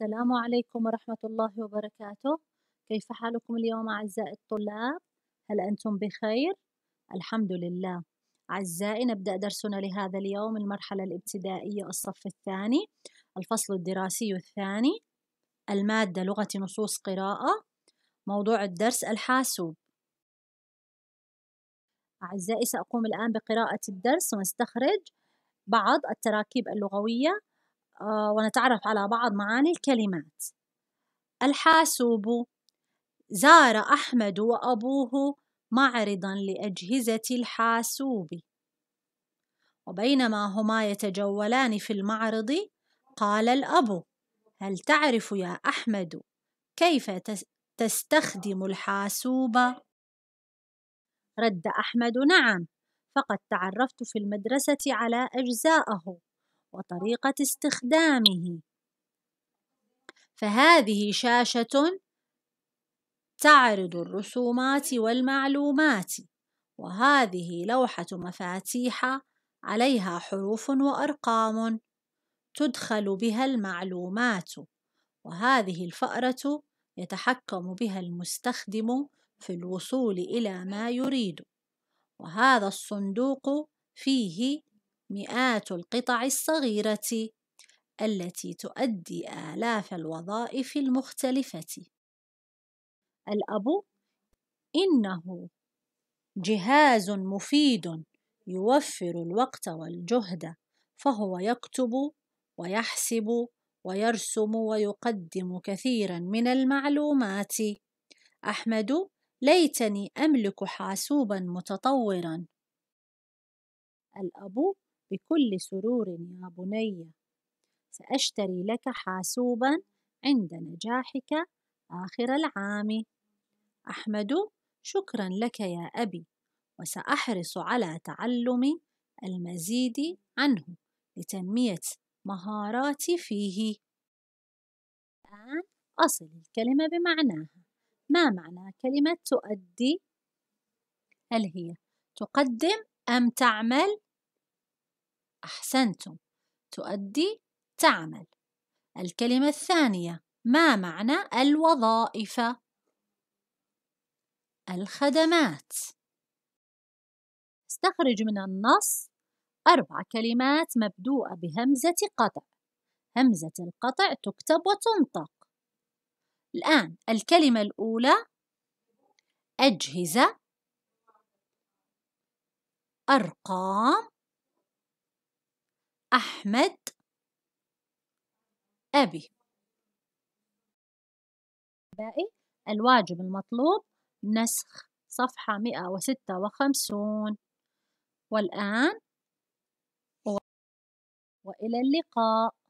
السلام عليكم ورحمة الله وبركاته كيف حالكم اليوم أعزائي الطلاب؟ هل أنتم بخير؟ الحمد لله أعزائي نبدأ درسنا لهذا اليوم المرحلة الابتدائية الصف الثاني الفصل الدراسي الثاني المادة لغة نصوص قراءة موضوع الدرس الحاسوب أعزائي سأقوم الآن بقراءة الدرس ونستخرج بعض التراكيب اللغوية آه، ونتعرف على بعض معاني الكلمات الحاسوب زار أحمد وأبوه معرضا لأجهزة الحاسوب وبينما هما يتجولان في المعرض قال الأب هل تعرف يا أحمد كيف تستخدم الحاسوب؟ رد أحمد نعم فقد تعرفت في المدرسة على أجزائه وطريقة استخدامه فهذه شاشة تعرض الرسومات والمعلومات وهذه لوحة مفاتيح عليها حروف وأرقام تدخل بها المعلومات وهذه الفأرة يتحكم بها المستخدم في الوصول إلى ما يريد وهذا الصندوق فيه مئات القطع الصغيرة التي تؤدي آلاف الوظائف المختلفة. الأب إنه جهاز مفيد يوفر الوقت والجهد فهو يكتب ويحسب ويرسم ويقدم كثيرا من المعلومات احمد ليتني املك حاسوبا متطورا الاب بكل سرور يا بني سأشتري لك حاسوبا عند نجاحك آخر العام أحمد شكرا لك يا أبي وسأحرص على تعلم المزيد عنه لتنمية مهاراتي فيه الآن أصل الكلمة بمعناها ما معنى كلمة تؤدي؟ هل هي تقدم أم تعمل أحسنتم تؤدي تعمل الكلمة الثانية ما معنى الوظائف الخدمات استخرج من النص أربع كلمات مبدوءة بهمزة قطع همزة القطع تكتب وتنطق الآن الكلمة الأولى أجهزة أرقام أحمد أبي الواجب المطلوب نسخ صفحة 156 والآن و... والآن وإلى اللقاء